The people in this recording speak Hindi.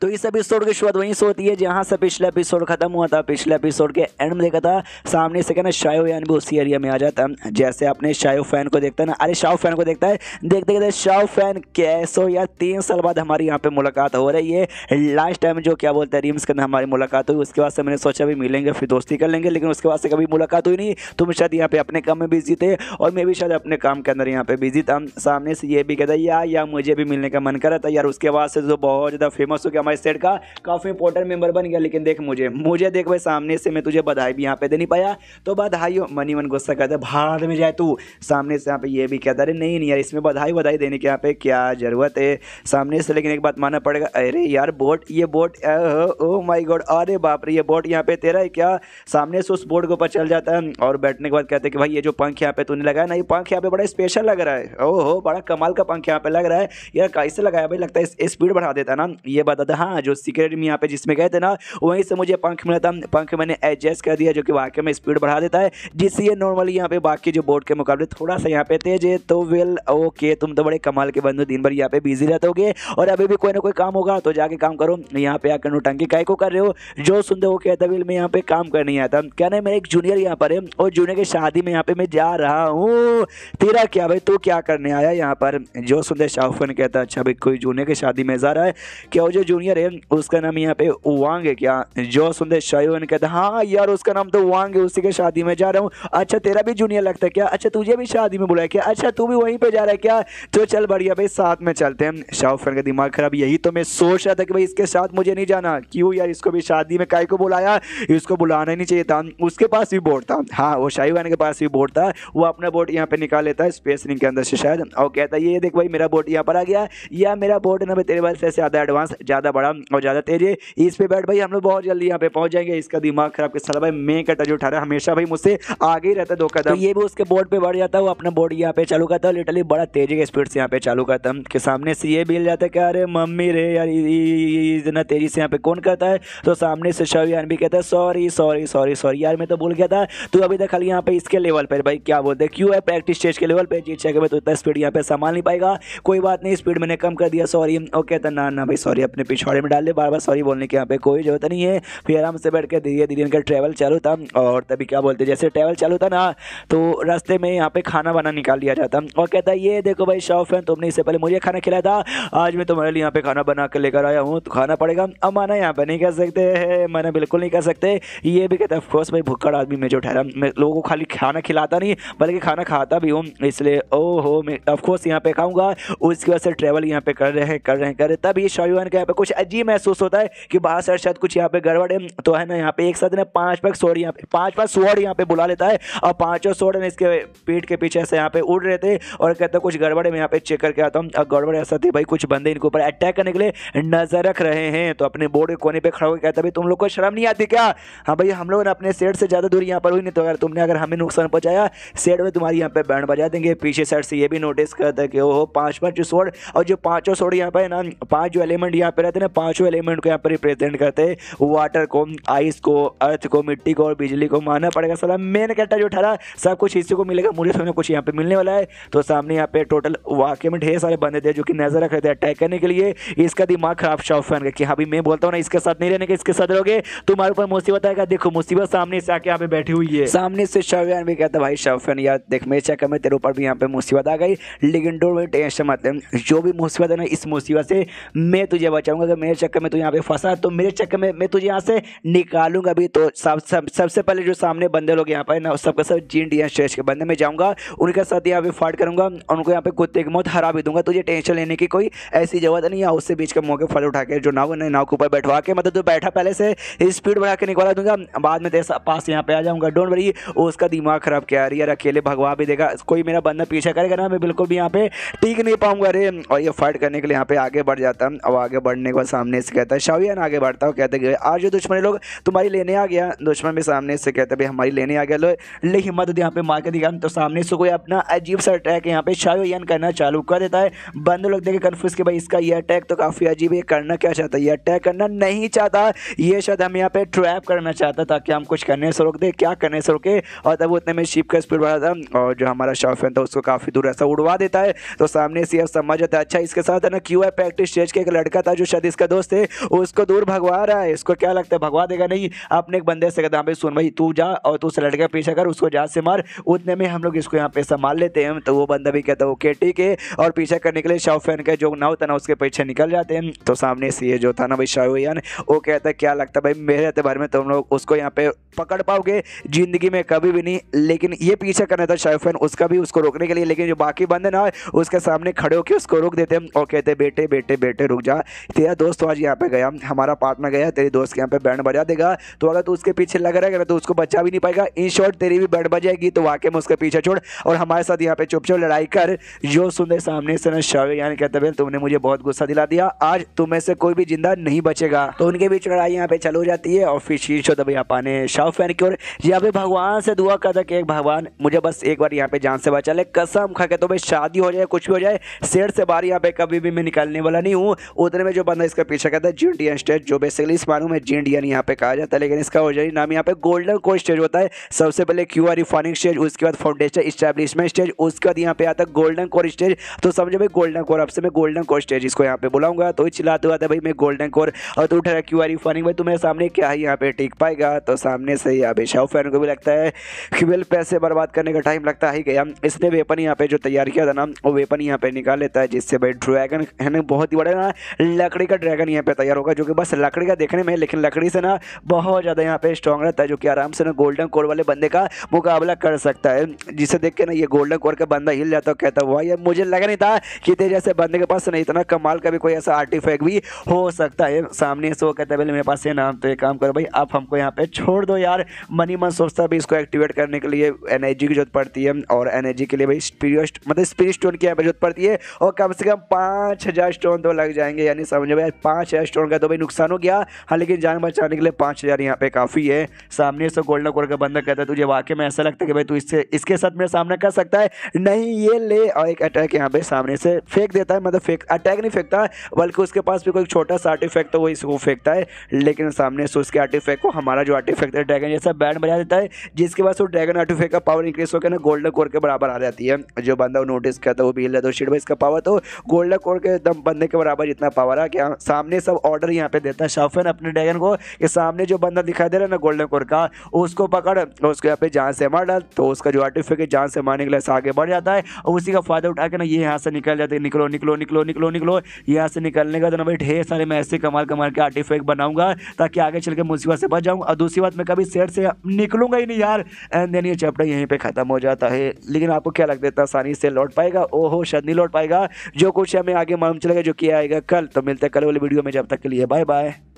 तो इस एपिसोड की शुरुआत वहीं से होती है जहाँ से पिछला एपिसोड खत्म हुआ था पिछले एपिसोड के एंड में देखा था सामने से ना शायो यान भी उसी एरिया में आ जाता है जैसे आपने शायो फैन को देखता है ना अरे शाओ फैन को देखता है देखते कहते शाओ फैन कैसो या तीन साल बाद हमारी यहाँ पे मुलाकात हो रही है लास्ट टाइम जो क्या बोलते हैं रिम्स के अंदर हमारी मुलाकात हुई उसके बाद से मैंने सोचा भी मिलेंगे फिर दोस्ती कर लेंगे लेकिन उसके बाद से कभी मुलाकात हुई नहीं तुम शायद यहाँ पे अपने काम में बिजी थे और मैं भी शायद अपने काम के अंदर यहाँ पे बिजी था सामने से ये भी कहता यार या मुझे भी मिलने का मन करा था यार उसके बाद से जो तो बहुत ज़्यादा फेमस हो गया हमारे सेट का काफ़ी इंपॉर्टेंट मेंबर बन गया लेकिन देख मुझे मुझे देख भाई सामने से मैं तुझे बधाई भी यहाँ पे दे नहीं पाया तो बधाई मनी मन गुस्सा कहता है भारत में जाए तू सामने से यहाँ पे ये भी कहता अरे नहीं नहीं यार इसमें बधाई बधाई देने की यहाँ पे क्या ज़रूरत है सामने से लेकिन एक बात माना पड़ेगा अरे यार बोट ये बोट ओ माई गोड अरे बाप रे ये बोट यहाँ पे तेरा है क्या सामने से उस बोट के ऊपर चल जाता है और बैठने के बाद कहते हैं कि भाई ये जो पंख यहाँ पे तूने लगाया ना ये पंख यहाँ पे बड़ा स्पेशल लग रहा है ओहो बड़ा कमाल का पंख यहाँ पे लग रहा है यार कैसे लगाया भाई लगता है स्पीड बढ़ा देता ना ये बताता हाँ जो सीक्रेट में यहाँ पे जिसमें गए थे ना वहीं से मुझे पंख मिला था पंख मैंने एडजस्ट कर दिया जो कि वाकई में स्पीड बढ़ा देता है जिससे ये नॉर्मली यहाँ पे बाकी जो बोर्ड के मुकाबले थोड़ा सा यहाँ पे तेज है तो वेल ओके तुम तो बड़े कमाल के बंदो दिन भर यहाँ पे बिजी रहते हो और अभी भी कोई ना कोई काम होगा तो जाके काम करो यहाँ पे आकर नोटंकी काय को कर रहे हो जो सुनते हो कहता वेल मैं यहाँ पे काम कर नहीं आता क्या ना मेरा एक जूनियर यहाँ पर है और जूनियर की शादी में यहाँ पे मैं जा रहा हूँ तेरा क्या भाई तू क्या करने आया यहाँ पर जो सुनते शाहफन कहता अच्छा भाई कोई जूनियर की शादी में जा रहा है क्या जो जूनियर यार है उसका नाम यहाँ पे वांग है क्या जो सुनते शायन कहता हाँ यार उसका नाम तो वांग है उसी के शादी में जा रहा हूँ अच्छा तेरा भी जूनियर लगता है क्या अच्छा तुझे भी शादी में बुलाया क्या अच्छा तू भी वहीं पर जा रहा है क्या तो चल बढ़िया भाई साथ में चलते हैं शाहफर का दिमाग खराब यही तो मैं सोच रहा था कि भाई इसके साथ मुझे नहीं जाना क्यों यार इसको भी शादी में काय को बुलाया इसको बुलाना ही नहीं चाहिए था उसके पास भी बोर्ड था हाँ वो शाहवान के पास भी बोर्ड था वो अपना बोर्ड यहाँ पे निकाल लेता है स्पेस रिंग के अंदर से शायद और कहता है ये देख भाई मेरा बोर्ड यहाँ पर आ गया या मेरा बोर्ड ना भाई तेरे पास ऐसे ज़्यादा एडवांस ज़्यादा ज़्यादा बड़ा और ज़्यादा तेज है इस पर बैठ भाई हम लोग बहुत जल्दी यहाँ पे पहुँच जाएंगे इसका दिमाग खराब के साथ भाई मैं कटर जो उठा रहा है हमेशा भाई मुझसे आगे ही रहता दो कदम तो ये भी उसके बोर्ड पर बढ़ जाता है वो अपना बोर्ड यहाँ पे चालू करता है लिटरली बड़ा तेजी के स्पीड से यहाँ पे चालू करता है के सामने से ये भी जाता है कि अरे मम्मी रे यार इतना तेजी से यहाँ पे कौन करता है तो सामने से शवयान भी कहता है सॉरी सॉरी सॉरी सॉरी यार मैं तो भूल गया था तू अभी तक खाली यहाँ पे इसके लेवल पर भाई क्या बोलते क्यों है प्रैक्टिस स्टेज के लेवल पर जीत चाहिए मैं तो इतना स्पीड यहाँ पे संभाल नहीं पाएगा कोई बात नहीं स्पीड मैंने कम कर दिया सॉरी ओके तो ना ना भाई सॉरी अपने पीछे छोड़े में डाल दे बार बार सॉरी बोलने की यहाँ पे कोई जरूरत नहीं है फिर आराम से बैठ के धीरे धीरे इनका ट्रैवल चालू था और तभी क्या बोलते जैसे ट्रैवल चालू था ना तो रास्ते में यहाँ पे खाना बना निकाल लिया जाता और कहता ये देखो भाई शौफ है तुमने इससे पहले मुझे खाना खिलाया था आज मैं तुम्हारे लिए यहाँ पे खाना बना कर लेकर आया हूँ तो खाना पड़ेगा अब माना यहाँ पे नहीं कर सकते मैंने बिल्कुल नहीं कर सकते ये भी कहता ऑफकोर्स भाई भुक्कड़ आदमी मैं जो ठहरा मैं लोगों को खाली खाना खिलाता नहीं बल्कि खाना खाता भी हूँ इसलिए ओ हो मैं ऑफकोर्स यहाँ पे खाऊंगा उसकी वजह से ट्रैवल यहाँ पे कर रहे हैं कर रहे हैं कर रहे तब ये शाहरुख का यहाँ पे कुछ अजीब महसूस होता है कि बाहर सर शायद कुछ यहाँ पे गड़बड़ है तो है ना यहाँ पे एक साथ ने पांच पैक सोड यहाँ पे पांच पांच सोड यहाँ पे बुला लेता है और पांचों सोड ने इसके पीठ के पीछे ऐसे यहाँ पे उड़ रहे थे और कहते कुछ गड़बड़ है मैं यहाँ पे चेक करके आता हूँ और गड़बड़ ऐसा थी भाई कुछ बंदे इनके ऊपर अटैक करने के लिए नजर रख रहे हैं तो अपने बोर्ड के कोने पर खड़ा होकर कहता भाई तुम लोग को शर्म नहीं आती क्या हाँ भाई हम लोग ने अपने सेट से ज़्यादा दूरी यहाँ पर हुई नहीं तो अगर तुमने अगर हमें नुकसान पहुंचाया सेट में तुम्हारी यहाँ पे बैंड बजा देंगे पीछे साइड से ये भी नोटिस करता है कि ओहो पांच जो सोड और जो पांचों सोड यहाँ पे ना पांच जो एलिमेंट यहाँ पे रहते हैं ना पांचों एलिमेंट को यहाँ पर रिप्रेजेंट करते हैं वाटर को आइस को अर्थ को मिट्टी को और बिजली को मानना पड़ेगा सला मेन कैटा जो ठहरा सब कुछ इसी को मिलेगा मुझे सामने कुछ यहाँ पे मिलने वाला है तो सामने यहाँ पे टोटल वाक्य में ढेर सारे बंदे थे जो कि नजर रख रहे थे अटैक करने के लिए इसका दिमाग खराब शॉप फैन का कि हाँ भी मैं बोलता हूँ ना इसके साथ नहीं रहने के इसके साथ रहोगे तुम्हारे ऊपर मुसीबत आएगा देखो मुसीबत सामने से आके यहाँ पे बैठी हुई है सामने से शवयान भी कहता भाई शवफैन यार देख मैं चेक में तेरे ऊपर भी यहाँ पे मुसीबत आ गई लेकिन डोर टेंशन मत जो भी मुसीबत है ना इस मुसीबत से मैं तुझे बचाऊंगा तो मेरे चक्कर में तू यहाँ पे फंसा तो मेरे चक्कर में मैं तुझे यहाँ से निकालूंगा अभी तो सब सब सबसे पहले जो सामने बंदे लोग यहाँ पर ना सबका सब जीन डी एस के बंदे में जाऊँगा उनके साथ यहाँ पे फाट करूँगा उनको यहाँ पे कुत्ते की मौत हरा भी दूंगा तुझे टेंशन लेने की कोई ऐसी जरूरत नहीं है उससे बीच के मौके फल उठा के जो नाव नाव के ऊपर बैठवा के मतलब तू बैठा पहले से स्पीड बढ़ा के निकाला दूंगा बाद में तेरे पास यहाँ पे आ जाऊँगा डोंट वरी उसका दिमाग खराब किया यार अकेले भगवा भी देगा कोई मेरा बंदा पीछा करेगा ना मैं बिल्कुल भी यहाँ पे टीक नहीं पाऊंगा अरे और ये फाइट करने के लिए यहाँ पे आगे बढ़ जाता है और आगे बढ़ने के हुआ सामने से कहता है शावियान आगे बढ़ता हुआ कहते गए आज जो दुश्मन लोग तुम्हारी लेने आ गया दुश्मन भी सामने से कहते भाई हमारी लेने आ गया लो ले हिम्मत यहाँ पे मार के दिखा तो सामने से कोई अपना अजीब सा अटैक यहाँ पे शावियान करना चालू कर देता है बंद लोग देखे कन्फ्यूज के भाई इसका यह अटैक तो काफ़ी अजीब है करना क्या चाहता है ये अटैक करना नहीं चाहता ये शायद हम यहाँ पे ट्रैप करना चाहता था कि हम कुछ करने से रोक दे क्या करने से रोके और तब उतने में शिप का स्पीड बढ़ा था और जो हमारा शाफियान था उसको काफ़ी दूर ऐसा उड़वा देता है तो सामने से अब समझ जाता है अच्छा इसके साथ है ना क्यू है प्रैक्टिस स्टेज का एक लड़का था जो शायद शायद इसका दोस्त है उसको दूर भगवा रहा है इसको क्या लगता है भगवा देगा नहीं अपने एक बंदे से कहते हैं सुन भाई तू जा और तू उस लड़के पीछे कर उसको जा से मार उतने में हम लोग इसको यहाँ पे संभाल लेते हैं तो वो बंदा भी कहता है ओके ठीक है और पीछे करने के लिए शाहफैन का जो नाव था ना उसके पीछे निकल जाते हैं तो सामने से जो था ना भाई शाहयान वो कहता है क्या लगता भाई मेरे भर में तुम लोग उसको यहाँ पे पकड़ पाओगे जिंदगी में कभी भी नहीं लेकिन ये पीछे करना था शाहफैन उसका भी उसको रोकने के लिए लेकिन जो बाकी बंदे ना उसके सामने खड़े होकर उसको रोक देते हैं और कहते बेटे बेटे बेटे रुक जा तेरा तो मेरा दोस्त आज यहाँ पे गया हमारा पार्टनर गया तेरे दोस्त के यहाँ पे बैंड बजा देगा तो अगर तू उसके पीछे लग रहा है तो उसको बचा भी नहीं पाएगा इन शॉर्ट तेरी भी बैंड बजाएगी तो वाकई में उसके पीछे छोड़ और हमारे साथ यहाँ पे चुप चुप लड़ाई कर जो सुंदर सामने से ना शव यानी कहते हैं तुमने मुझे बहुत गुस्सा दिला दिया आज तुम्हें से कोई भी जिंदा नहीं बचेगा तो उनके बीच लड़ाई यहाँ पे चल हो जाती है और फिर शीर्ष होता पाने शव फैन की ओर यहाँ पे भगवान से दुआ करता कि एक भगवान मुझे बस एक बार यहाँ पे जान से बचा ले कसम खा के तो भाई शादी हो जाए कुछ भी हो जाए शेर से बाहर यहाँ पे कभी भी मैं निकलने वाला नहीं हूँ उतने में जो बंद ना इसका पीछा कहता है जिंडियन इंडियन स्टेट जो बेसिकली इस मालूम है जिंडियन यहाँ पे कहा जाता है लेकिन इसका ओरिजिनल नाम यहाँ पे गोल्डन कोस्ट स्टेज होता है सबसे पहले क्यू आर रिफाइनिंग स्टेज उसके बाद फाउंडेशन स्टैब्लिशमेंट स्टेज उसके बाद यहाँ पे आता है गोल्डन कोर स्टेज तो समझो भाई गोल्डन कोर आपसे मैं गोल्डन कोर स्टेज इसको यहाँ पे बुलाऊंगा तो चिल्लाते हुआ था भाई मैं गोल्डन कोर और तो उठा क्यू आर रिफाइनिंग भाई तुम्हारे सामने क्या है यहाँ पे टिक पाएगा तो सामने से यहाँ पे शाह फैन को भी लगता है कि पैसे बर्बाद करने का टाइम लगता है गया इसने वेपन यहाँ पे जो तैयार किया था ना वो वेपन यहाँ पे निकाल लेता है जिससे भाई ड्रैगन है ना बहुत ही बड़ा ना लकड़ी का ड्रैगन यहाँ पे तैयार होगा जो कि बस लकड़ी का देखने में लेकिन लकड़ी से ना बहुत ज़्यादा यहाँ पे स्ट्रॉन्ग रहता है जो कि आराम से ना गोल्डन कोर वाले बंदे का मुकाबला कर सकता है जिसे देख के ना ये गोल्डन कोर का बंदा हिल जाता है कहता हुआ यार मुझे लगा नहीं था कि तेरे जैसे बंदे के पास ना इतना कमाल का भी कोई ऐसा आर्टिफैक्ट भी हो सकता है सामने से वो कहता है मेरे पास ये नाम तो ये काम करो भाई आप हमको यहाँ पे छोड़ दो यार मनी मन सोचता भी इसको एक्टिवेट करने के लिए एनर्जी की जरूरत पड़ती है और एनर्जी के लिए भाई स्पिरियो मतलब स्पिरिट स्टोन की यहाँ पे जरूरत पड़ती है और कम से कम पाँच हज़ार स्टोन तो लग जाएंगे यानी समझो है पांच है स्टोन का तो भाई नुकसान हो गया हाँ लेकिन जान बचाने के लिए पांच हज़ार यहाँ पे काफ़ी है सामने से गोल्डन कोर का बंदा कहता है तुझे वाकई में ऐसा लगता है कि भाई तू इससे इसके साथ मेरा सामना कर सकता है नहीं ये ले और एक अटैक यहाँ पे सामने से फेंक देता है मतलब फेंक अटैक नहीं फेंकता बल्कि उसके पास भी कोई छोटा सा आर्टिफैक्ट तो वो इसको फेंकता है लेकिन सामने से उसके आर्टिफैक्ट को हमारा जो आर्टिफैक्ट है ड्रैगन जैसा बैंड बजा देता है जिसके बाद वो ड्रैगन आर्टिफैक्ट का पावर इंक्रीज होकर ना गोल्डन कोर के बराबर आ जाती है जो बंदा वो नोटिस करता है वो भी ले दो शीट भाई इसका पावर तो गोल्डन कोर के एकदम बंदे के बराबर इतना पावर आ गया सामने सब ऑर्डर यहाँ पे देता है शाफेन अपने ड्रैगन को कि सामने जो बंदा दिखाई दे रहा है ना गोल्डन कोर का उसको पकड़ उसको यहाँ पे जान से मार डाल तो उसका जो आर्टिफिकेट जान से मारने के लिए आगे बढ़ जाता है और उसी का फायदा उठा के ना ये यहाँ से निकल जाते निकलो निकलो निकलो निकलो निकलो यहाँ से निकलने का तो ना भाई ढेर सारे मैं ऐसे कमाल कमाल के आर्टिफिकेट बनाऊंगा ताकि आगे चल के मुसीबत से बच जाऊँ और दूसरी बात मैं कभी शेर से निकलूंगा ही नहीं यार एंड देन ये चैप्टर यहीं पर ख़त्म हो जाता है लेकिन आपको क्या लगता है इतना आसानी से लौट पाएगा ओहो शायद नहीं लौट पाएगा जो कुछ हमें आगे मालूम चलेगा जो किया आएगा कल तो मिलते कल आने वाले वीडियो में जब तक के लिए बाय बाय